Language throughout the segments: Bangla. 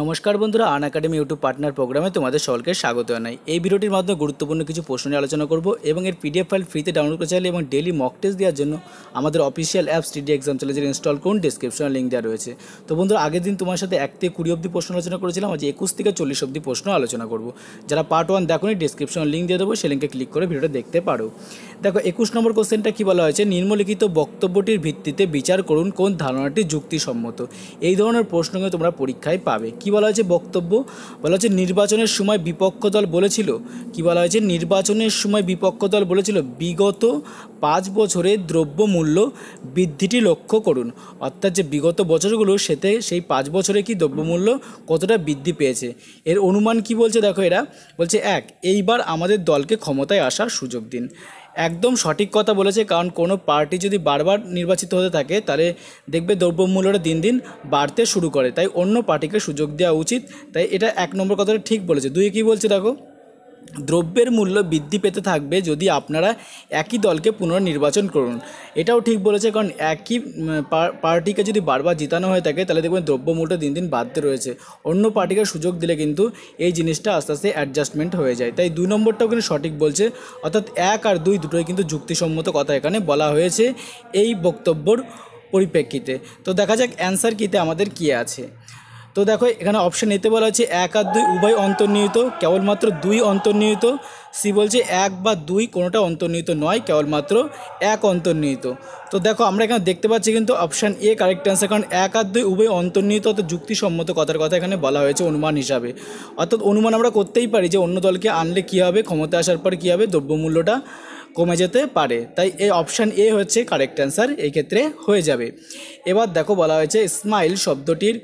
নমস্কার বন্ধুরা আন একাডেমি ইউটিউব পার্টনার প্রোগ্রামে তোমাদের সকলকে স্বাগত জানাই এই ভিডিওটির মাধ্যমে গুরুত্বপূর্ণ কিছু প্রশ্ন নিয়ে আলোচনা করব এবং এর পিডিএফ ফাইল ফ্রিতে ডাউনলোড করে চাইলে এবং ডেলি মক টেস্ট দেওয়ার জন্য আমাদের অফিসিয়াল অ্যাপস স্টিডি এক্সাম চ্যালেঞ্জের ইনস্টল করুন ডিসক্রিপশনে লিঙ্ক দেওয়া রয়েছে তো বন্ধুরা আগের দিন তোমার সাথে এক থেকে কুড়ি অব্দি প্রশ্ন আলোচনা করেছিলাম আজ একুশ থেকে চল্লিশ অব্দি প্রশ্ন আলোচনা করব যারা পার্ট ওয়ান দেখো ডিসক্রিপশনে লিঙ্ক দিয়ে দেবো সে লিঙ্কে ক্লিক করে ভিডিওটা দেখতে পারো দেখো একুশ নম্বর কোশ্চেনটা কি বলা হয়েছে নিম্নলিখিত বক্তব্যটির ভিত্তিতে বিচার করুন কোন ধারণাটি যুক্তিসম্মত এই ধরনের প্রশ্ন তোমরা পরীক্ষায় পাবে কি বলা হয়েছে বক্তব্য বলা হচ্ছে নির্বাচনের সময় বিপক্ষ দল বলেছিল কি বলা হয়েছে নির্বাচনের সময় বিপক্ষ দল বলেছিল বিগত পাঁচ বছরে দ্রব্যমূল্য বৃদ্ধিটি লক্ষ্য করুন অর্থাৎ যে বিগত বছরগুলো সেতে সেই পাঁচ বছরে কি দ্রব্যমূল্য কতটা বৃদ্ধি পেয়েছে এর অনুমান কি বলছে দেখো এরা বলছে এক এইবার আমাদের দলকে ক্ষমতায় আসার সুযোগ দিন একদম সঠিক কথা বলেছে কারণ কোনো পার্টি যদি বারবার নির্বাচিত হতে থাকে তাহলে দেখবে দ্রব্যমূল্যটা দিন দিন বাড়তে শুরু করে তাই অন্য পার্টিকে সুযোগ দেওয়া উচিত তাই এটা এক নম্বর কথাটা ঠিক বলেছে দুই কী বলছে দেখো দ্রব্যের মূল্য বৃদ্ধি পেতে থাকবে যদি আপনারা একই দলকে পুনর্নির্বাচন করুন এটাও ঠিক বলেছে কারণ একই পার্টিকে যদি বারবার জিতানো হয়ে থাকে তাহলে দেখবেন দ্রব্যমূল্য দিন দিন বাড়তে রয়েছে অন্য পার্টিকে সুযোগ দিলে কিন্তু এই জিনিসটা আস্তে আস্তে অ্যাডজাস্টমেন্ট হয়ে যায় তাই দুই নম্বরটাও কিন্তু সঠিক বলছে অর্থাৎ এক আর দুই দুটোই কিন্তু যুক্তিসম্মত কথা এখানে বলা হয়েছে এই বক্তব্যর পরিপ্রেক্ষিতে তো দেখা যাক অ্যান্সার কিতে আমাদের কী আছে তো দেখো এখানে অপশান নিতে বলা হচ্ছে এক আর দুই উভয় অন্তর্নিহিত কেবলমাত্র দুই অন্তর্নিহিত সি বলছে এক বা দুই কোনোটা অন্তর্নিহিত নয় কেবলমাত্র এক অন্তর্নিহিত তো দেখো আমরা এখানে দেখতে পাচ্ছি কিন্তু অপশান এ কারেক্ট অ্যান্সার কারণ এক আর দুই উভয় অন্তর্নিহিত অর্থাৎ যুক্তিসম্মত কথার কথা এখানে বলা হয়েছে অনুমান হিসাবে অর্থাৎ অনুমান আমরা করতেই পারি যে অন্য দলকে আনলে কী হবে ক্ষমতা আসার পর কী হবে দ্রব্যমূল্যটা কমে যেতে পারে তাই এই অপশান এ হচ্ছে কারেক্ট অ্যান্সার এই ক্ষেত্রে হয়ে যাবে এবার দেখো বলা হয়েছে স্মাইল শব্দটির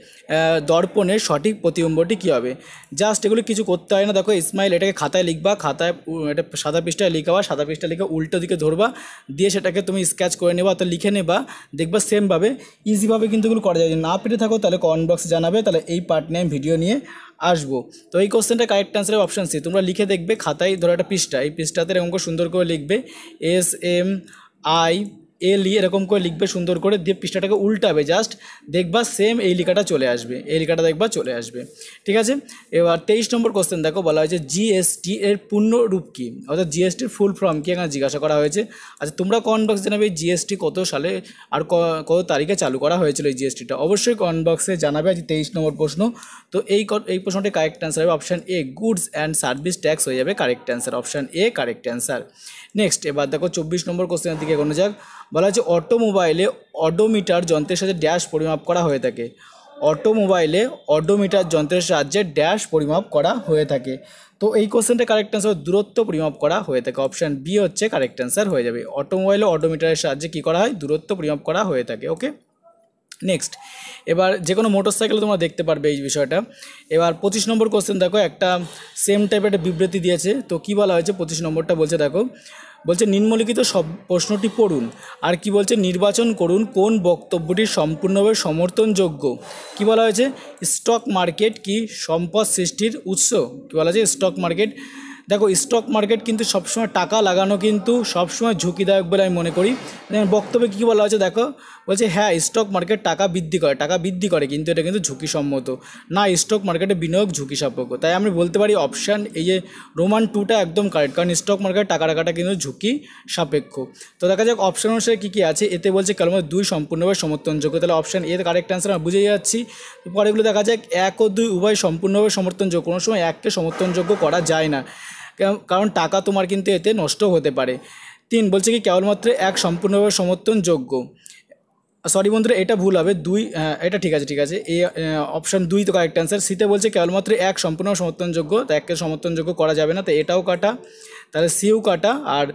দর্পণের সঠিক প্রতিবিম্বটি কী হবে জাস্ট এগুলো কিছু করতে হয় না দেখো স্মাইল এটাকে খাতায় লিখবা খাতায় এটা সাদা পৃষ্ঠায় লিখাবা সাদা পৃষ্ঠা লিখে উল্টো দিকে ধরবা দিয়ে সেটাকে তুমি স্কেচ করে নেবা অর্থাৎ লিখে নেবা দেখবা সেমভাবে ইজিভাবে কিন্তু এগুলো করা যায় না পেরে থাকো তাহলে কমেন্ট বক্সে জানাবে তাহলে এই পার্ট নিয়ে আমি ভিডিও নিয়ে আসবো তো এই কোশ্চেনটা কারেক্ট অ্যান্সারের অপশান সি তোমরা লিখে দেখবে খাতায় ধরো একটা পৃষ্ঠা এই পৃষ্ঠাতে অঙ্ক সুন্দর করে লিখবে এস এম আই এ লি এরকম করে লিখবে সুন্দর করে দিয়ে পৃষ্ঠাটাকে উল্টাবে জাস্ট দেখবা সেম এই লিখাটা চলে আসবে এই লিখাটা দেখবা চলে আসবে ঠিক আছে এবার তেইশ নম্বর কোশ্চেন দেখো বলা হয়েছে জিএসটি এর পূর্ণরূপ কী অর্থাৎ জিএসটির ফুল ফর্ম কী এখানে জিজ্ঞাসা করা হয়েছে আচ্ছা তোমরা কমেন্ট বক্স জানাবে জিএসটি কত সালে আর কত তারিখে চালু করা হয়েছিল এই জিএসটিটা অবশ্যই কমেন্ট বক্সে জানাবে আজ তেইশ নম্বর প্রশ্ন তো এই এই প্রশ্নটি কারেক্ট অ্যান্সার হবে option A goods and service tax হয়ে যাবে correct answer option A correct answer next এবার দেখো চব্বিশ নম্বর কোশ্চেনের দিকে এগোনো যাক বলা হচ্ছে অটোমোবাইলে অডোমিটার যন্ত্রের সাথে ড্যাশ পরিমাপ করা হয়ে থাকে অটোমোবাইলে অডোমিটার যন্ত্রের সাহায্যে ড্যাশ পরিমাপ করা হয়ে থাকে তো এই কোশ্চেনটা কারেক্ট অ্যান্সার দূরত্ব পরিমাপ করা হয়ে থাকে অপশান বি হচ্ছে কারেক্ট অ্যান্সার হয়ে যাবে অটোমোবাইলে অডোমিটারের সাহায্যে কী করা হয় দূরত্ব পরিমাপ করা হয়ে থাকে ওকে নেক্সট এবার যে কোনো মোটর সাইকেল তোমরা দেখতে পারবে এই বিষয়টা এবার পঁচিশ নম্বর কোশ্চেন দেখো একটা সেম টাইপের একটা বিবৃতি দিয়েছে তো কী বলা হয়েছে পঁচিশ নম্বরটা বলছে দেখো বলছে নিম্নলিখিত সব প্রশ্নটি পড়ুন আর কি বলছে নির্বাচন করুন কোন বক্তব্যটি সম্পূর্ণভাবে সমর্থনযোগ্য কি বলা হয়েছে স্টক মার্কেট কি সম্পদ সৃষ্টির উৎস কি বলা হয়েছে স্টক মার্কেট দেখো স্টক মার্কেট কিন্তু সবসময় টাকা লাগানো কিন্তু সবসময় ঝুঁকিদায়ক বলে আমি মনে করি বক্তব্যে কী বলা হয়েছে দেখো বলছে হ্যাঁ স্টক মার্কেট টাকা বৃদ্ধি করে টাকা বৃদ্ধি করে কিন্তু এটা কিন্তু ঝুঁকিসম্মত না স্টক মার্কেটে বিনিয়োগ ঝুঁকি সাপেক্ষ তাই আমি বলতে পারি অপশান এই যে রোমান টুটা একদম কারেক্ট কারণ স্টক মার্কেট টাকা রাখাটা কিন্তু ঝুঁকি সাপেক্ষ তো দেখা যাক অপশান অনুসারে কী কী আছে এতে বলছে কলমের দুই সম্পূর্ণভাবে সমর্থনযোগ্য তাহলে অপশান এর কারেক্ট অ্যান্সার আমি বুঝে যাচ্ছি পরেগুলো দেখা যাক এক ও দুই উভয় সম্পূর্ণভাবে সমর্থনযোগ্য কোনো সময় এককে সমর্থনযোগ্য করা যায় না কারণ টাকা তোমার কিন্তু এতে নষ্ট হতে পারে তিন বলছে কি কেবলমাত্র এক সম্পূর্ণভাবে সমর্থনযোগ্য সরি বন্ধুরা এটা ভুল হবে দুই এটা ঠিক আছে ঠিক আছে এ অপশান দুই তো কারেক্ট অ্যান্সার সিতে বলছে কেবলমাত্র এক সম্পূর্ণ সমর্থনযোগ্য তো এককে সমর্থনযোগ্য করা যাবে না তো এটাও কাটা তাহলে সিও কাটা আর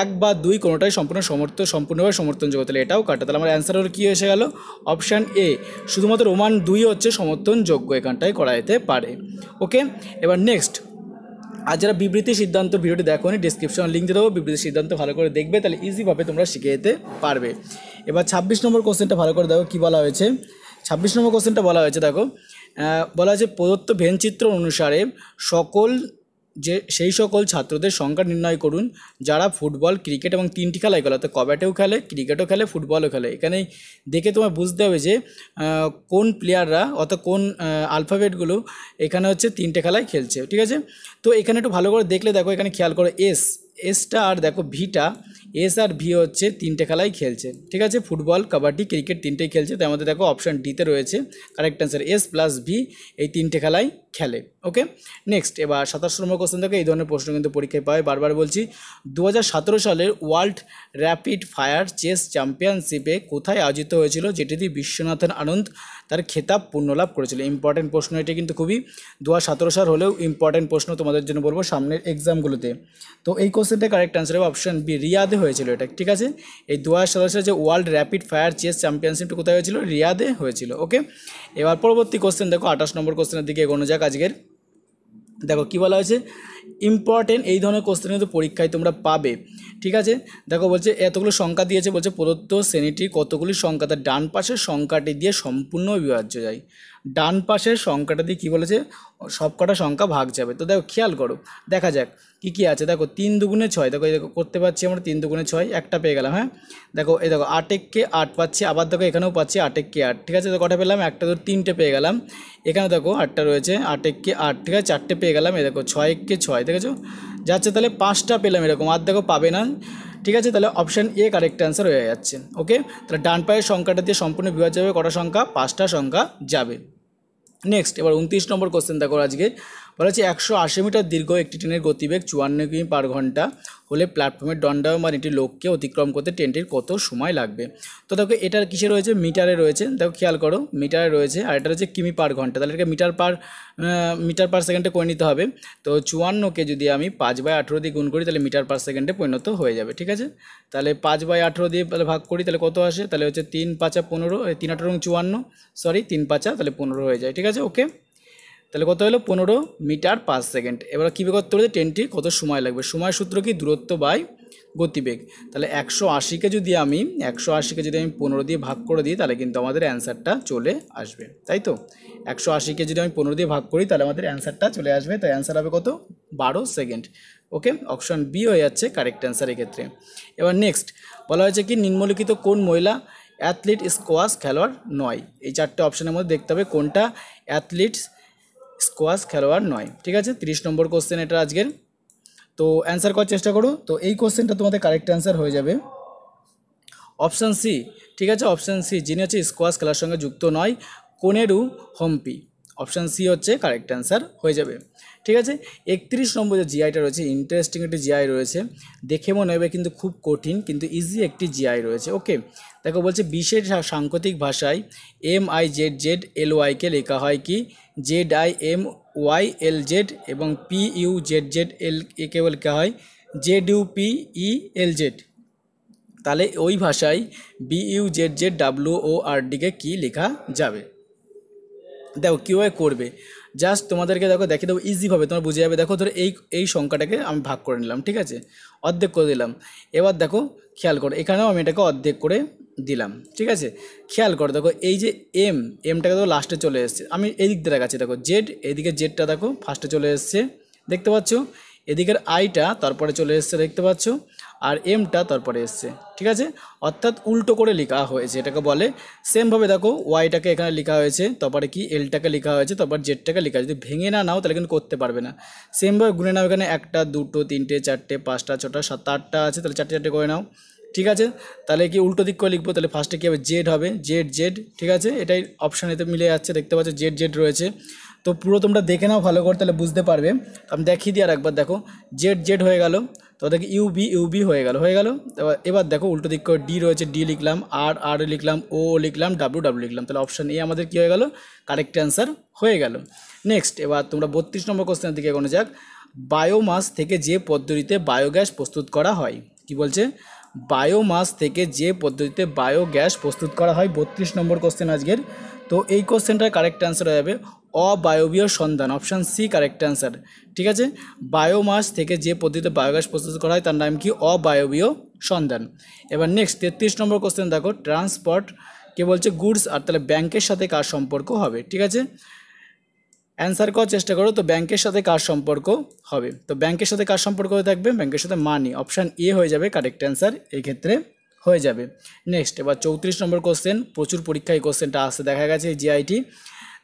এক বা দুই কোনোটাই সম্পূর্ণ সমর্থ সম্পূর্ণভাবে সমর্থনযোগ্য তাহলে এটাও কাটা তাহলে আমার অ্যান্সার ওর কী এসে গেল অপশান এ শুধুমাত্র রোমান দুই হচ্ছে সমর্থনযোগ্য এখানটায় করা যেতে পারে ওকে এবার নেক্সট আর যারা বিবৃতি সিদ্ধান্ত ভিডিওটি দেখো ডিসক্রিপশন লিঙ্ক দিয়ে দেবো বিবৃতি সিদ্ধান্ত ভালো করে দেখবে তাহলে ইজিভাবে তোমরা শিখে যেতে পারবে এবার ছাব্বিশ নম্বর কোশ্চেনটা ভালো করে দেখো কী বলা হয়েছে ছাব্বিশ নম্বর কোশ্চেনটা বলা হয়েছে দেখো বলা হয়েছে প্রদত্ত ভেনচিত্র অনুসারে সকল যে সেই সকল ছাত্রদের সংখ্যা নির্ণয় করুন যারা ফুটবল ক্রিকেট এবং তিনটি খেলায় খেলে অর্থাৎ কব্যাটেও খেলে ক্রিকেটও খেলে ফুটবলও খেলে এখানে দেখে তোমার বুঝতে হবে যে কোন প্লেয়াররা অর্থাৎ কোন আলফাবেটগুলো এখানে হচ্ছে তিনটে খেলায় খেলছে ঠিক আছে তো এখানে একটু ভালো করে দেখলে দেখো এখানে খেয়াল করো এস এসটা আর দেখো ভিটা এস আর ভি হচ্ছে তিনটে খেলাই খেলছে ঠিক আছে ফুটবল কাবাডি ক্রিকেট তিনটেই খেলছে তার মধ্যে দেখো অপশান ডিতে রয়েছে correct answer S plus V এই তিনটে খেলাই খেলে ওকে নেক্সট এবার সাতাশ নম্বর কোশ্চেন থেকে এই ধরনের প্রশ্ন কিন্তু পরীক্ষায় পায় বারবার বলছি দু সালের ওয়ার্ল্ড র্যাপিড ফায়ার চেস চ্যাম্পিয়নশিপে কোথায় আয়োজিত হয়েছিল যেটি দিয়ে বিশ্বনাথন আনন্দ তার খেতাব পুণ্যলাভ করেছিল ইম্পর্ট্যান্ট প্রশ্ন এটি কিন্তু খুবই দু সাল হলেও ইম্পর্ট্যান্ট প্রশ্ন তোমাদের জন্য বলবো সামনের এক্সামগুলোতে তো এই কোশ্চেন মসজিদে কারেক্ট অ্যান্সার হবে অপশন বি রিয়াদে হয়েছিল এটা ঠিক আছে এই দু হাজার যে ওয়ার্ল্ড র্যাপিড ফায়ার চেস চ্যাম্পিয়নশিপটা কোথায় হয়েছিল রিয়াদে হয়েছিল ওকে এবার পরবর্তী কোশ্চেন দেখো আঠাশ নম্বর কোশ্চেনের দিকে এগোনো যাক আজকের দেখো কী বলা হয়েছে ইম্পর্টেন্ট এই ধরনের কোশ্চেন কিন্তু পরীক্ষায় তোমরা পাবে ঠিক আছে দেখো বলছে এতগুলো সংখ্যা দিয়েছে বলছে প্রদত্ত শ্রেণীটির কতগুলি সংখ্যা তার ডান পাশের সংখ্যাটি দিয়ে সম্পূর্ণ বিভাজ্য যায় ডান পাশের সংখ্যাটা দিয়ে কী বলেছে সবকটা সংখ্যা ভাগ যাবে তো দেখো খেয়াল করো দেখা যাক কী কী আছে দেখো তিন দুগুণে ছয় দেখো এই দেখো করতে পারছি আমরা তিন দুগুণে ছয় একটা পেয়ে গেলাম হ্যাঁ দেখো এই দেখো আটেককে আট পাচ্ছি আবার দেখো এখানেও পাচ্ছি আটেককে আট ঠিক আছে তো কটা পেলাম একটা ধর তিনটে পেয়ে গেলাম এখানে দেখো আটটা রয়েছে আটেককে আট ঠিক আছে চারটে পেয়ে গেলাম এ দেখো ছয়কে ছয় দেখেছো যাচ্ছে তাহলে পাঁচটা পেলাম এরকম আর দেখো পাবে না ঠিক আছে তাহলে অপশান এ কারেক্ট অ্যান্সার হয়ে যাচ্ছে ওকে তাহলে ডান পায়ের সংখ্যাটা দিয়ে সম্পূর্ণ বিভাগ যাবে কটা সংখ্যা পাঁচটা সংখ্যা যাবে নেক্সট এবার উনত্রিশ নম্বর কোশ্চেন দেখো আজকে বলা হচ্ছে একশো আশি মিটার দীর্ঘ একটি ট্রেনের গতিবেগ চুয়ান্ন কিমি পার ঘন্টা হলে প্ল্যাটফর্মের দণ্ডায়মান একটি লোককে অতিক্রম করতে ট্রেনটির কত সময় লাগবে তো দেখো এটার কিসে রয়েছে মিটারে রয়েছে দেখো খেয়াল করো মিটারে রয়েছে আর এটা রয়েছে কিমি পার ঘন্টা তাহলে এটাকে মিটার পার মিটার পার সেকেন্ডে করে নিতে হবে তো চুয়ান্নকে যদি আমি পাঁচ বাই আঠেরো দিয়ে গুণ করি তাহলে মিটার পার সেকেন্ডে পরিণত হয়ে যাবে ঠিক আছে তাহলে পাঁচ বাই আঠেরো দিয়ে তাহলে ভাগ করি তাহলে কত আসে তাহলে হচ্ছে তিন পাঁচা পনেরো তিন আঠেরো চুয়ান্ন সরি তিন পাঁচা তাহলে পনেরো হয়ে যায় ঠিক আছে ওকে তাহলে কত হলো পনেরো মিটার পার সেকেন্ড এবার কীভাবে করতে হবে ট্রেনটি কত সময় লাগবে সময় সূত্র কি দূরত্ব বাই গতিবেগ তাহলে একশো আশিকে যদি আমি একশো আশিকে যদি আমি পনেরো দিয়ে ভাগ করে দিই তাহলে কিন্তু আমাদের অ্যান্সারটা চলে আসবে তাই তো একশো আশিকে যদি আমি পনেরো দিয়ে ভাগ করি তাহলে আমাদের অ্যান্সারটা চলে আসবে তাই অ্যান্সার হবে কত বারো সেকেন্ড ওকে অপশন বি হয়ে যাচ্ছে কারেক্ট অ্যান্সার ক্ষেত্রে এবার নেক্সট বলা হয়েছে কি নিম্নলিখিত কোন মহিলা অ্যাথলিট স্কোয়াশ খেলোয়াড় নয় এই চারটে অপশানের মধ্যে দেখতে হবে কোনটা অ্যাথলিটস স্কোয়াশ খেলোয়াড় নয় ঠিক আছে তিরিশ নম্বর কোশ্চেন এটা আজকের তো অ্যান্সার করার চেষ্টা করো তো এই কোশ্চেনটা তোমাদের কারেক্ট অ্যান্সার হয়ে যাবে অপশান সি ঠিক আছে অপশান সি যিনি হচ্ছে স্কোয়াশ খেলার সঙ্গে যুক্ত নয় কোনেরু হম্পি অপশান সি হচ্ছে কারেক্ট অ্যান্সার হয়ে যাবে ঠিক আছে একত্রিশ নম্বর যে জিআইটা রয়েছে ইন্টারেস্টিং একটি জিআই রয়েছে দেখে মনে হবে কিন্তু খুব কঠিন কিন্তু ইজি একটি জিআই রয়েছে ওকে দেখো বলছে বিশের সাংকতিক ভাষায় M I Z Z L ওয়াইকে লেখা হয় কি Z I M Y L Z এবং P U Z Z L একে লেখা হয় Z U P E L Z তাহলে ওই ভাষায় B U Z Z W O R ডিকে কী লেখা যাবে দেখো কীভাবে করবে জাস্ট তোমাদেরকে দেখো দেখে দেবো ইজিভাবে তোমার বুঝে যাবে দেখো ধরো এই এই সংখ্যাটাকে আমি ভাগ করে নিলাম ঠিক আছে অর্ধেক করে দিলাম এবার দেখো খেয়াল করো এখানেও আমি এটাকে অর্ধেক করে দিলাম ঠিক আছে খেয়াল করো দেখো এই যে এম এমটাকে দেখো লাস্টে চলে এসছে আমি এই দিক দিয়ে দেখো জেড এদিকে জেডটা দেখো ফার্স্টে চলে এসছে দেখতে পাচ্ছ এদিকের আইটা তারপরে চলে এসছে দেখতে পাচ্ছ আর এমটা তারপরে এসছে ঠিক আছে অর্থাৎ উল্টো করে লেখা হয়েছে এটাকে বলে সেমভাবে দেখো ওয়াইটাকে এখানে লেখা হয়েছে তারপরে কি এলটাকে লেখা হয়েছে তারপর জেডটাকে লেখা যদি ভেঙে না নাও তাহলে কিন্তু করতে পারবে না সেমভাবে গুনে নাও এখানে একটা দুটো তিনটে চারটে পাঁচটা ছটা সাত আটটা আছে তাহলে চারটে চারটে করে নাও ঠিক আছে তাহলে কি উল্টো দিক করে লিখবো তাহলে ফার্স্টে কি হবে জেড হবে জেড জেড ঠিক আছে এটাই অপশান এতে মিলে যাচ্ছে দেখতে পাচ্ছ জেড জেড রয়েছে তো পুরো তোমরা দেখে নাও ভালো করে তাহলে বুঝতে পারবে আমি দেখিয়ে দিই আর একবার দেখো জেড জেড হয়ে গেল তো দেখি ইউবি ইউবি হয়ে গেল হয়ে গেল এবার দেখো উল্টো দিক করে ডি রয়েছে ডি লিখলাম আর আর লিখলাম ও লিখলাম ডাব্লু ডাব্লু লিখলাম তাহলে অপশান এ আমাদের কী হয়ে গেল কারেক্ট অ্যান্সার হয়ে গেল নেক্সট এবার তোমরা বত্রিশ নম্বর কোশ্চেনের দিকে এগোনো যাক বায়োমাস থেকে যে পদ্ধতিতে বায়োগ্যাস প্রস্তুত করা হয় কি বলছে বায়োমাস থেকে যে পদ্ধতিতে বায়োগ্যাস প্রস্তুত করা হয় বত্রিশ নম্বর কোশ্চেন আজকের তো এই কোশ্চেনটার কারেক্ট অ্যান্সার হয়ে যাবে অবায়বীয় সন্ধান অপশান সি কারেক্ট অ্যান্সার ঠিক আছে বায়োমাস থেকে যে পদ্ধতিতে বায়োগ্যাস প্রস্তুত করা হয় তার নাম কি অবায়বীয় সন্ধান এবার নেক্সট তেত্রিশ নম্বর কোশ্চেন দেখো ট্রান্সপোর্ট কে বলছে গুডস আর তাহলে ব্যাংকের সাথে কার সম্পর্ক হবে ঠিক আছে অ্যান্সার করার চেষ্টা করো তো ব্যাংকের সাথে কার সম্পর্ক হবে তো ব্যাংকের সাথে কার সম্পর্ক হয়ে থাকবে ব্যাংকের সাথে মানি অপশান এ হয়ে যাবে কারেক্ট অ্যান্সার এই ক্ষেত্রে হয়ে যাবে নেক্সট এবার চৌত্রিশ নম্বর কোশ্চেন প্রচুর পরীক্ষায় কোশ্চেনটা আসতে দেখা গেছে জিআইটি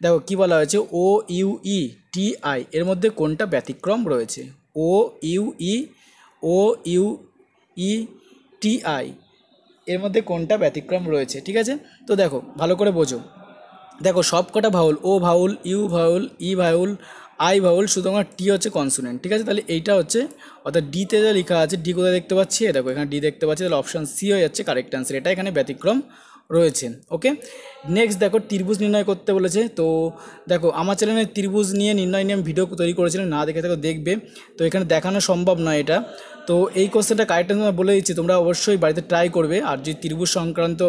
দেখো কি বলা হয়েছে ও ইউ ই টি আই এর মধ্যে কোনটা ব্যতিক্রম রয়েছে O U E O U E T I এর মধ্যে কোনটা ব্যতিক্রম রয়েছে ঠিক আছে তো দেখো ভালো করে বোঝো দেখো সব কটা vowel O vowel U vowel E vowel I vowel শুধুমাত্র টি হচ্ছে কনসোনেন্ট ঠিক আছে তাহলে এইটা হচ্ছে অর্থাৎ ডিতে যা লেখা আছে ডি কোথায় দেখতে পাচ্ছি দেখো এখানে ডি দেখতে পাচ্ছি তাহলে অপশান সি হয়ে যাচ্ছে কারেক্ট অ্যান্সার এটা এখানে ব্যতিক্রম রয়েছে ওকে নেক্সট দেখো ত্রিভুজ নির্ণয় করতে বলেছে তো দেখো আমার চ্যানেলে ত্রিভুজ নিয়ে নির্ণয় নিয়ে ভিডিও তৈরি করেছিলাম না দেখে থাকো দেখবে তো এখানে দেখানো সম্ভব নয় এটা তো এই কোশ্চেনটা কারেক্টার তোমরা বলে দিচ্ছি তোমরা অবশ্যই বাড়িতে ট্রাই করবে আর যদি ত্রিভুজ সংক্রান্ত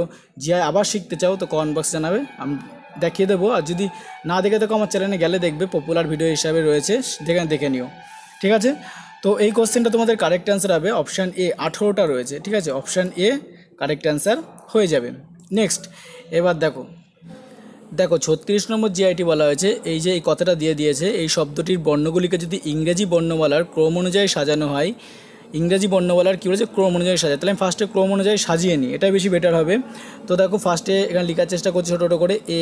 জিআই আবার শিখতে চাও তো কমেন্ট বক্সে জানাবে আমি দেখিয়ে দেবো আর যদি না দেখে থাকো আমার চ্যানেলে গেলে দেখবে পপুলার ভিডিও হিসাবে রয়েছে যেখানে দেখে নিও ঠিক আছে তো এই কোশ্চেনটা তোমাদের কারেক্ট অ্যান্সার হবে অপশান এ আঠেরোটা রয়েছে ঠিক আছে অপশান এ কারেক্ট অ্যান্সার হয়ে যাবে নেক্সট এবার দেখো দেখো ছত্রিশ নম্বর জিআইটি বলা হয়েছে এই যে এই কথাটা দিয়ে দিয়েছে এই শব্দটির বর্ণগুলিকে যদি ইংরেজি বর্ণমালার ক্রম অনুযায়ী সাজানো হয় ইংরেজি বর্ণমালার কী বলেছে ক্রম অনুযায়ী সাজায় তাহলে আমি ফার্স্টে ক্রম অনুযায়ী সাজিয়ে নিই এটাই বেশি বেটার হবে তো দেখো ফার্স্টে এখানে লেখার চেষ্টা করছি ছোটো ছোটো করে এ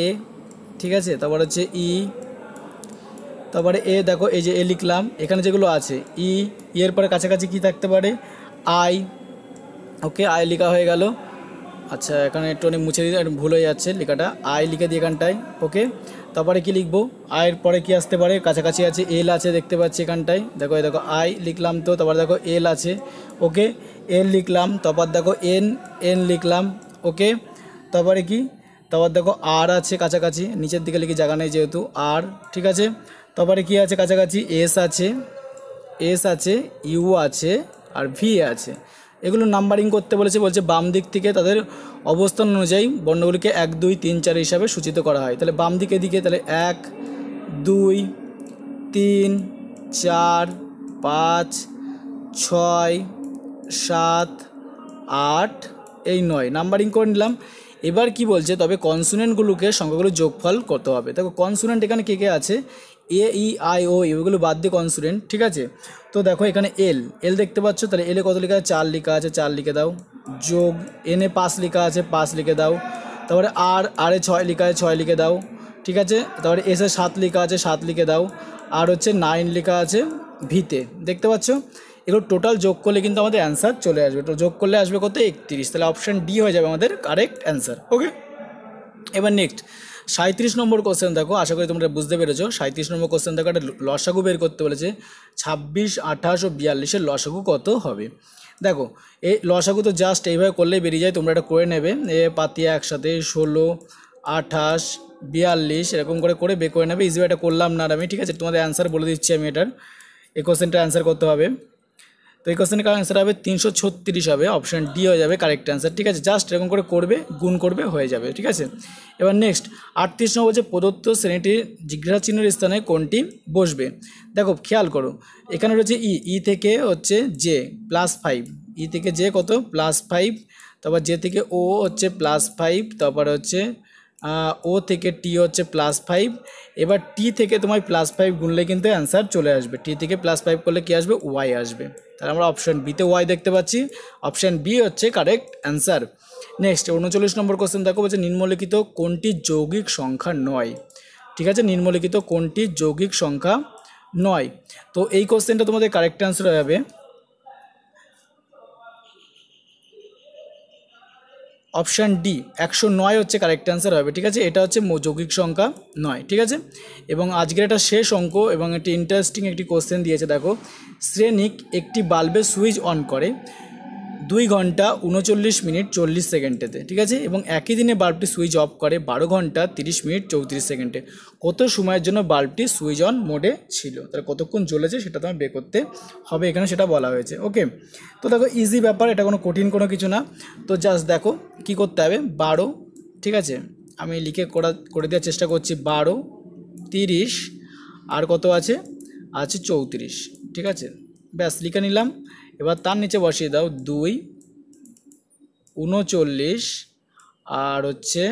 ঠিক আছে তারপর হচ্ছে ই তারপরে এ দেখো এই যে এ লিখলাম এখানে যেগুলো আছে ই এর পরে কাছাকাছি কি থাকতে পারে আই ওকে আই লেখা হয়ে গেল আচ্ছা এখানে একটু অনেক মুছে দিতে ভুল হয়ে যাচ্ছে লেখাটা আয় লিখে দিই এখানটায় ওকে তারপরে কি লিখবো আয়ের পরে কি আসতে পারে কাছাকাছি আছে এল আছে দেখতে পাচ্ছি এখানটায় দেখো দেখো আই লিখলাম তো তারপর দেখো এল আছে ওকে এল লিখলাম তারপর দেখো এন এন লিখলাম ওকে তারপরে কি তারপর দেখো আর আছে কাছাকাছি নিচের দিকে লিখি জায়গা নেই যেহেতু আর ঠিক আছে তারপরে কি আছে কাছাকাছি এস আছে এস আছে ইউ আছে আর ভি আছে এগুলো নাম্বারিং করতে বলেছে বলছে বাম দিক থেকে তাদের অবস্থান অনুযায়ী বর্ণগুলিকে এক দুই তিন চার হিসাবে সূচিত করা হয় তাহলে বাম দিকে দিকে তাহলে এক দুই তিন চার পাঁচ ছয় সাত আট এই নয় নাম্বারিং করে নিলাম এবার কি বলছে তবে কনসুনেন্টগুলোকে সংখ্যাগুলো যোগফল করতে হবে দেখো কনসুনেন্ট এখানে কে কে আছে এ ই আই ও এগুলো বাদ দিয়ে কনসোনেন্ট ঠিক আছে তো দেখো এখানে এল এল দেখতে পাচ্ছ তাহলে এলে কত লেখা আছে চার লেখা আছে চার লিখে দাও যোগ এনে পাঁচ লেখা আছে পাঁচ লিখে দাও তারপরে আর আরে ছয় লেখা আছে ছয় লিখে দাও ঠিক আছে তারপরে এসে সাত লেখা আছে সাত লিখে দাও আর হচ্ছে নাইন লেখা আছে ভিতে দেখতে পাচ্ছ এগুলো টোটাল যোগ করলে কিন্তু আমাদের অ্যান্সার চলে আসবে তো যোগ করলে আসবে কত একত্রিশ তাহলে অপশান ডি হয়ে যাবে আমাদের কারেক্ট অ্যান্সার ওকে এবার নেক্সট সাঁত্রিশ নম্বর কোশ্চেন দেখো আশা করি তোমরা বুঝতে পেরেছো সাঁত্রিশ নম্বর কোশ্চেন দেখো একটা লসাগু বের করতে বলেছে ছাব্বিশ আঠাশ ও বিয়াল্লিশের লসাগু কত হবে দেখো এই লসাগু তো জাস্ট এইভাবে করলেই বেরিয়ে যায় তোমরা এটা করে নেবে এ পাতিয়া একসাথে ষোলো আঠাশ বিয়াল্লিশ এরকম করে করে বের করে নেবে ইজিভাবে এটা করলাম না আমি ঠিক আছে তোমাদের অ্যান্সার বলে দিচ্ছি আমি এটার এই কোশ্চেনটা অ্যান্সার করতে হবে তো এই কোশ্চেনের কারেক্ট অ্যান্সার হবে তিনশো ছত্রিশ হবে অপশান ডি হয়ে যাবে কারেক্ট অ্যান্সার ঠিক আছে জাস্ট এরকম করে করবে গুণ করবে হয়ে যাবে ঠিক আছে এবার নেক্সট আটত্রিশ নম্বর হচ্ছে প্রদত্ত শ্রেণীটির জিজ্ঞাসা স্থানে কোনটি বসবে দেখো খেয়াল করো এখানে রয়েছে ই e, ই e থেকে হচ্ছে জে প্লাস ফাইভ ই থেকে জে কত প্লাস ফাইভ তারপর জে থেকে ও হচ্ছে প্লাস ফাইভ তারপর হচ্ছে ও থেকে টি হচ্ছে প্লাস ফাইভ এবার টি থেকে তোমার প্লাস ফাইভ গুনলে কিন্তু অ্যান্সার চলে আসবে টি থেকে প্লাস ফাইভ করলে কী আসবে ওয়াই আসবে তাহলে আমরা অপশান বিতে ওয়াই দেখতে পাচ্ছি অপশান বি হচ্ছে কারেক্ট অ্যান্সার নেক্সট উনচল্লিশ নম্বর কোশ্চেন দেখো বলছে নিম্নলিখিত কোনটি যৌগিক সংখ্যা নয় ঠিক আছে নিম্নলিখিত কোনটি যৌগিক সংখ্যা নয় তো এই কোশ্চেনটা তোমাদের কারেক্ট অ্যান্সার যাবে অপশান ডি একশো নয় হচ্ছে কারেক্ট অ্যান্সার হবে ঠিক আছে এটা হচ্ছে যৌগিক সংখ্যা নয় ঠিক আছে এবং আজকের এটা শেষ অঙ্ক এবং একটি ইন্টারেস্টিং একটি কোশ্চেন দিয়েছে দেখো শ্রেণিক একটি বাল্বে সুইচ অন করে দুই ঘন্টা উনচল্লিশ মিনিট চল্লিশ সেকেন্ডেতে ঠিক আছে এবং একই দিনে বাল্বটি সুইচ অফ করে বারো ঘন্টা তিরিশ মিনিট চৌত্রিশ সেকেন্ডে কত সময়ের জন্য বাল্বটি সুইচ অন মোডে ছিল তাহলে কতক্ষণ জ্বলেছে সেটা তোমায় বের করতে হবে এখানে সেটা বলা হয়েছে ওকে তো দেখো ইজি ব্যাপার এটা কোনো কঠিন কোনো কিছু না তো জাস্ট দেখো কি করতে হবে বারো ঠিক আছে আমি লিখে করা করে দেওয়ার চেষ্টা করছি বারো তিরিশ আর কত আছে আছে চৌত্রিশ ঠিক আছে ব্যাস লিখে নিলাম এবার তার নিচে বসিয়ে দাও দুই উনচল্লিশ আর হচ্ছে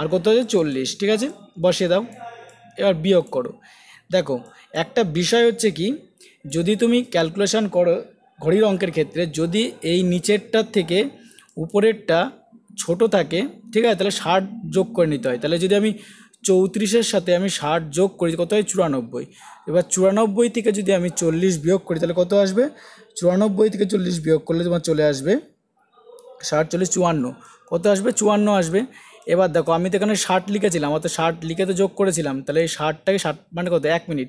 আর কত হচ্ছে চল্লিশ ঠিক আছে বসিয়ে দাও এবার বিয়োগ করো দেখো একটা বিষয় হচ্ছে কি যদি তুমি ক্যালকুলেশান করো ঘড়ির অঙ্কের ক্ষেত্রে যদি এই নিচেরটার থেকে উপরেরটা ছোট থাকে ঠিক আছে তাহলে ষাট যোগ করে নিতে হয় তাহলে যদি আমি চৌত্রিশের সাথে আমি ষাট যোগ করি কত হয় চুরানব্বই এবার চুরানব্বই থেকে যদি আমি চল্লিশ বিয়োগ করি তাহলে কত আসবে চুরানব্বই থেকে চল্লিশ বিয়োগ করলে তোমার চলে আসবে ষাট চল্লিশ চুয়ান্ন কত আসবে চুয়ান্ন আসবে এবার দেখো আমি তো এখানে ষাট লিখেছিলাম অর্থাৎ ষাট লিখে তো যোগ করেছিলাম তাহলে এই ষাটটাকে ষাট মানে কত এক মিনিট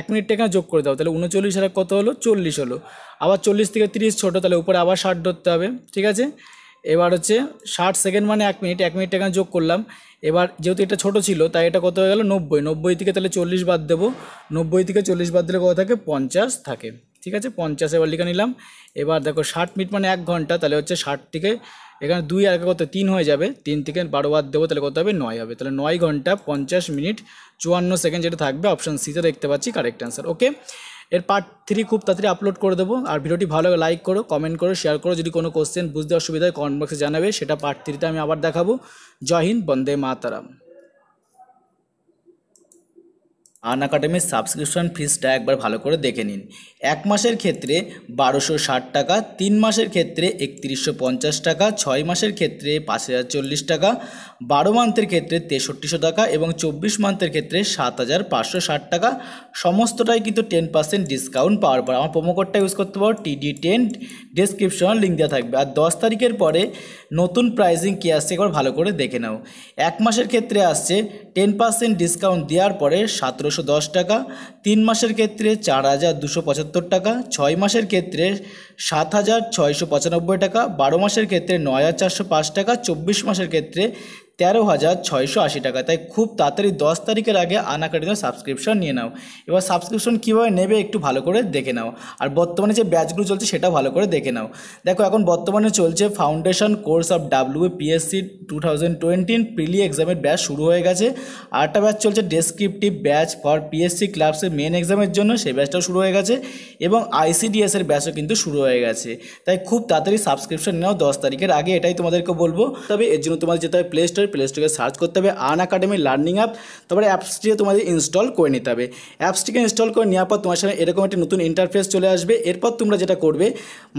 এক মিনিটটা এখানে যোগ করে দাও তাহলে উনচল্লিশ আর কত হলো চল্লিশ হলো আবার চল্লিশ থেকে তিরিশ ছোটো তাহলে উপরে আবার ষাট ধরতে হবে ঠিক আছে এবার হচ্ছে ষাট সেকেন্ড মানে এক মিনিট এক মিনিট এখানে যোগ করলাম এবার যেহেতু এটা ছোট ছিল তাই এটা কত হয়ে গেল নব্বই নব্বই থেকে তাহলে চল্লিশ বাদ দেবো নব্বই থেকে চল্লিশ বাদ দিলে কত থাকে পঞ্চাশ থাকে ঠিক আছে পঞ্চাশ এবার লিখে নিলাম এবার দেখো ষাট মিনিট মানে এক ঘন্টা তাহলে হচ্ছে ষাট থেকে এখানে দুই আর কত তিন হয়ে যাবে তিন থেকে বারো বাদ দেবো তাহলে কত হবে নয় হবে তাহলে নয় ঘন্টা পঞ্চাশ মিনিট চুয়ান্ন সেকেন্ড যেটা থাকবে অপশান সিতে দেখতে পাচ্ছি কারেক্ট অ্যান্সার ওকে এর পার্ট থ্রি খুব তাড়াতাড়ি আপলোড করে দেবো আর ভিডিওটি ভালো লাগে লাইক করো কমেন্ট করো শেয়ার করো যদি কোনো কোশ্চেন বুঝতে অসুবিধা হয় কমেন্ট বক্সে জানাবে সেটা পার্ট থ্রিতে আমি আবার দেখাবো জয় হিন্দ বন্দে মাতারাম আন একাডেমির সাবস্ক্রিপশন ফিজটা একবার ভালো করে দেখে নিন এক মাসের ক্ষেত্রে বারোশো ষাট টাকা তিন মাসের ক্ষেত্রে একত্রিশশো পঞ্চাশ টাকা ছয় মাসের ক্ষেত্রে পাঁচ হাজার চল্লিশ টাকা বারো মান্থের ক্ষেত্রে তেষট্টিশো টাকা এবং চব্বিশ মান্থের ক্ষেত্রে সাত হাজার পাঁচশো ষাট টাকা সমস্তটাই কিন্তু টেন পার্সেন্ট ডিসকাউন্ট পাওয়ার পর আমার প্রোমো কোডটা ইউজ করতে পারো টিডি টেন ডিসক্রিপশন লিঙ্ক দেওয়া থাকবে আর দশ তারিখের পরে নতুন প্রাইজিং কী আসছে একবার ভালো করে দেখে নাও এক মাসের ক্ষেত্রে আসছে টেন পার্সেন্ট ডিসকাউন্ট দেওয়ার পরে সতেরোশো দশ টাকা তিন মাসের ক্ষেত্রে চার হাজার দুশো পঁচাত্তর টাকা ছয় মাসের ক্ষেত্রে সাত হাজার ছয়শো পঁচানব্বই টাকা বারো মাসের ক্ষেত্রে নয় হাজার চারশো পাঁচ টাকা চব্বিশ মাসের ক্ষেত্রে তেরো হাজার ছয়শো আশি টাকা তাই খুব তাড়াতাড়ি দশ তারিখের আগে আনাকাটিনো সাবস্ক্রিপশন নিয়ে নাও এবার সাবস্ক্রিপশন কীভাবে নেবে একটু ভালো করে দেখে নাও আর বর্তমানে যে ব্যাচগুলো চলছে সেটা ভালো করে দেখে নাও দেখো এখন বর্তমানে চলছে foundation course of W PSC two thousand twenty prelim এক্সামের ব্যাচ শুরু হয়ে গেছে আরেকটা ব্যাচ চলছে ডেসক্রিপটিভ ব্যাচ ফর পিএসসি ক্লাবসের মেন এক্সামের জন্য সেই ব্যাচটাও শুরু হয়ে গেছে এবং আইসিডিএসের ব্যাচও কিন্তু শুরু হয়ে গেছে তাই খুব তাড়াতাড়ি সাবস্ক্রিপশন নাও দশ তারিখের আগে এটাই তোমাদেরকে বলবো তবে এর জন্য তোমাদের যেতে হয় প্লে স্টোর অবশ্যই প্লে স্টোরে সার্চ করতে হবে আন একাডেমি লার্নিং অ্যাপ তারপরে অ্যাপসটিকে তোমাদের ইনস্টল করে নিতে হবে অ্যাপসটিকে ইনস্টল করে নেওয়ার পর তোমার সামনে এরকম একটি নতুন ইন্টারফেস চলে আসবে এরপর তোমরা যেটা করবে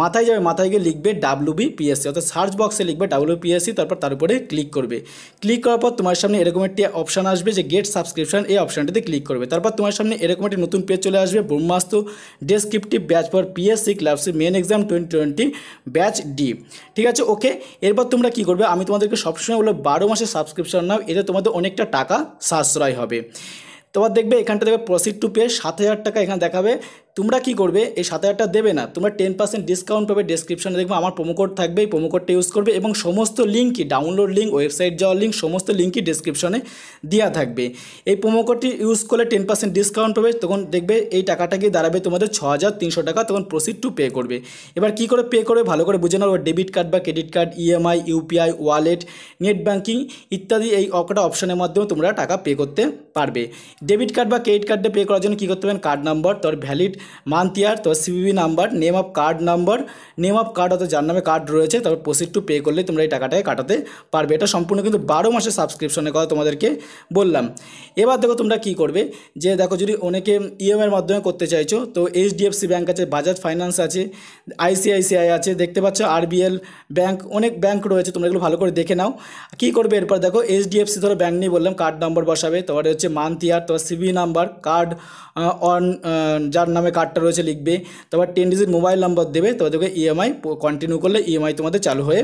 মাথায় যাবে মাথায় গিয়ে লিখবে ডাব্লু ডাব্লুবিপিএসসি অর্থাৎ সার্চ বক্সে লিখবে পিএসসি তারপর তার উপরে ক্লিক করবে ক্লিক করার পর তোমার সামনে এরকম একটি অপশান আসবে যে গেট সাবস্ক্রিপশন এই অপশানটিতে ক্লিক করবে তারপর তোমার সামনে এরকম একটি নতুন পেজ চলে আসবে Brahmastra descriptive batch for PSC ক্লাবসি main exam twenty twenty batch D ঠিক আছে ওকে এরপর তোমরা কি করবে আমি তোমাদেরকে সবসময় বলবো বারো মাসের সাবস্ক্রিপশন নাও এতে তোমাদের অনেকটা টাকা সাশ্রয় হবে তোমার দেখবে এখানটা দেখবে প্রসিড টু পে সাত হাজার টাকা এখানে দেখাবে তোমরা কি করবে এই সাত হাজারটা দেবে না তোমরা টেন পার্সেন্ট ডিসকাউন্ট পাবে ডেসক্রিপশনে দেখবে আমার কোড থাকবে এই কোডটা ইউজ করবে এবং সমস্ত লিঙ্কই ডাউনলোড লিঙ্ক ওয়েবসাইট যাওয়ার লিঙ্ক সমস্ত লিঙ্কই ডিসক্রিপশনে দেওয়া থাকবে এই কোডটি ইউজ করলে টেন পার্সেন্ট ডিসকাউন্ট পাবে তখন দেখবে এই টাকাটা গিয়ে দাঁড়াবে তোমাদের ছ হাজার তিনশো টাকা তখন প্রসিড টু পে করবে এবার কি করে পে করবে ভালো করে বুঝে নেওয়া ডেবিট কার্ড বা credit card EMI UPI wallet net banking ইত্যাদি এই অকটা অপশনের মাধ্যমে তোমরা টাকা পে করতে পারবে ডেবিট কার্ড বা ক্রেডিট কার্ডে পে করার জন্য কী করতে পারেন কার্ড নাম্বার তোর ভ্যালিড মান্থ ইয়ার তো CVV number name of card number name of card অর্থাৎ যার নামে কার্ড রয়েছে তারপর প্রসিড টু পে করলে তোমরা এই টাকাটায় কাটাতে পারবে এটা সম্পূর্ণ কিন্তু বারো মাসের সাবস্ক্রিপশনের কথা তোমাদেরকে বললাম এবার দেখো তোমরা কি করবে যে দেখো যদি অনেকে ইএমআইয়ের মাধ্যমে করতে চাইছো তো এইচডিএফসি ব্যাঙ্ক আছে বাজাজ ফাইন্যান্স আছে আইসিআইসিআই আছে দেখতে পাচ্ছ আরবিএল ব্যাঙ্ক অনেক ব্যাঙ্ক রয়েছে তোমরা এগুলো ভালো করে দেখে নাও কী করবে এরপর দেখো এইচডিএফসি ধরো ব্যাঙ্ক নিয়ে বললাম কার্ড নম্বর বসাবে তোমার হচ্ছে মান্থ ইয়ার তোমার সিবি নাম্বার কার্ড অন যার নামে কার্ডটা রয়েছে লিখবে তারপর টেন ডিজিট মোবাইল নাম্বার দেবে তোকে ইএমআই কন্টিনিউ করলে ইএমআই e তোমাদের চালু হয়ে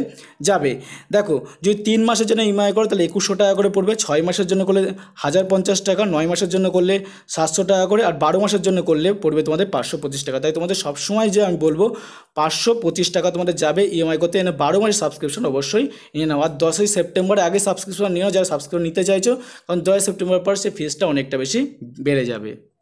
যাবে দেখো যদি তিন মাসের জন্য ইএমআই e করো তাহলে একুশশো টাকা করে পড়বে ছয় মাসের জন্য করলে হাজার পঞ্চাশ টাকা নয় মাসের জন্য করলে সাতশো টাকা করে আর বারো মাসের জন্য করলে পড়বে তোমাদের পাঁচশো পঁচিশ টাকা তাই তোমাদের সবসময় যে আমি বলবো পাঁচশো পঁচিশ টাকা তোমাদের যাবে ইএমআই e করতে এনে বারো মাসের সাবস্ক্রিপশন অবশ্যই নিয়ে নাও আর দশই সেপ্টেম্বর আগে সাবস্ক্রিপশন নিয়েও যারা সাবস্ক্রিপশন নিতে চাইছো কারণ দশই সেপ্টেম্বর পর সে ফিজটা অনেকটা বেশি বেড়ে যাবে